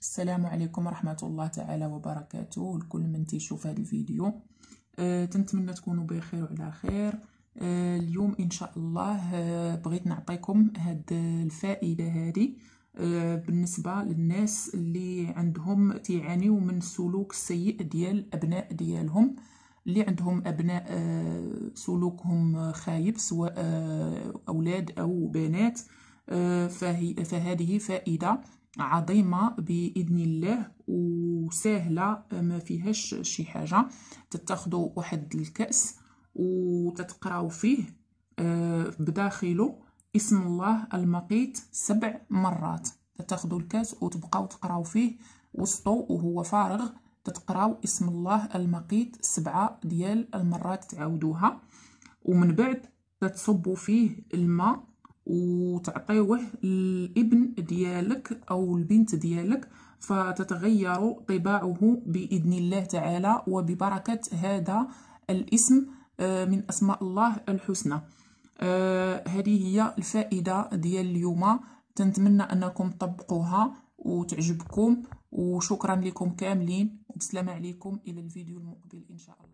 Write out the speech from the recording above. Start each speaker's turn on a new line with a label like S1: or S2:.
S1: السلام عليكم ورحمه الله تعالى وبركاته لكل من تيشوف هذا الفيديو أه تنتمنى تكونوا بخير وعلى خير أه اليوم ان شاء الله أه بغيت نعطيكم هاد الفائده هذه أه، بالنسبه للناس اللي عندهم تيعانيو من السلوك السيء ديال ابناء ديالهم اللي عندهم ابناء أه، سلوكهم خايب سواء أه، اولاد او بنات فهي فهذه فائده عظيمة بإذن الله وسهلة ما فيهاش شي حاجة تتاخذوا واحد الكأس وتتقراو فيه آه، بداخله اسم الله المقيت سبع مرات تتاخدوا الكأس وتبقاو تقراو فيه وسطو وهو فارغ تتقراو اسم الله المقيت سبعة ديال المرات تعاودوها ومن بعد تتصبوا فيه الماء وتعطيوه الابن ديالك او البنت ديالك فتتغير طباعه باذن الله تعالى وببركه هذا الاسم آه، من اسماء الله الحسنى آه، هذه هي الفائده ديال اليوم تنتمنى انكم تطبقوها وتعجبكم وشكرا لكم كاملين وبسلامه عليكم الى الفيديو المقبل ان شاء الله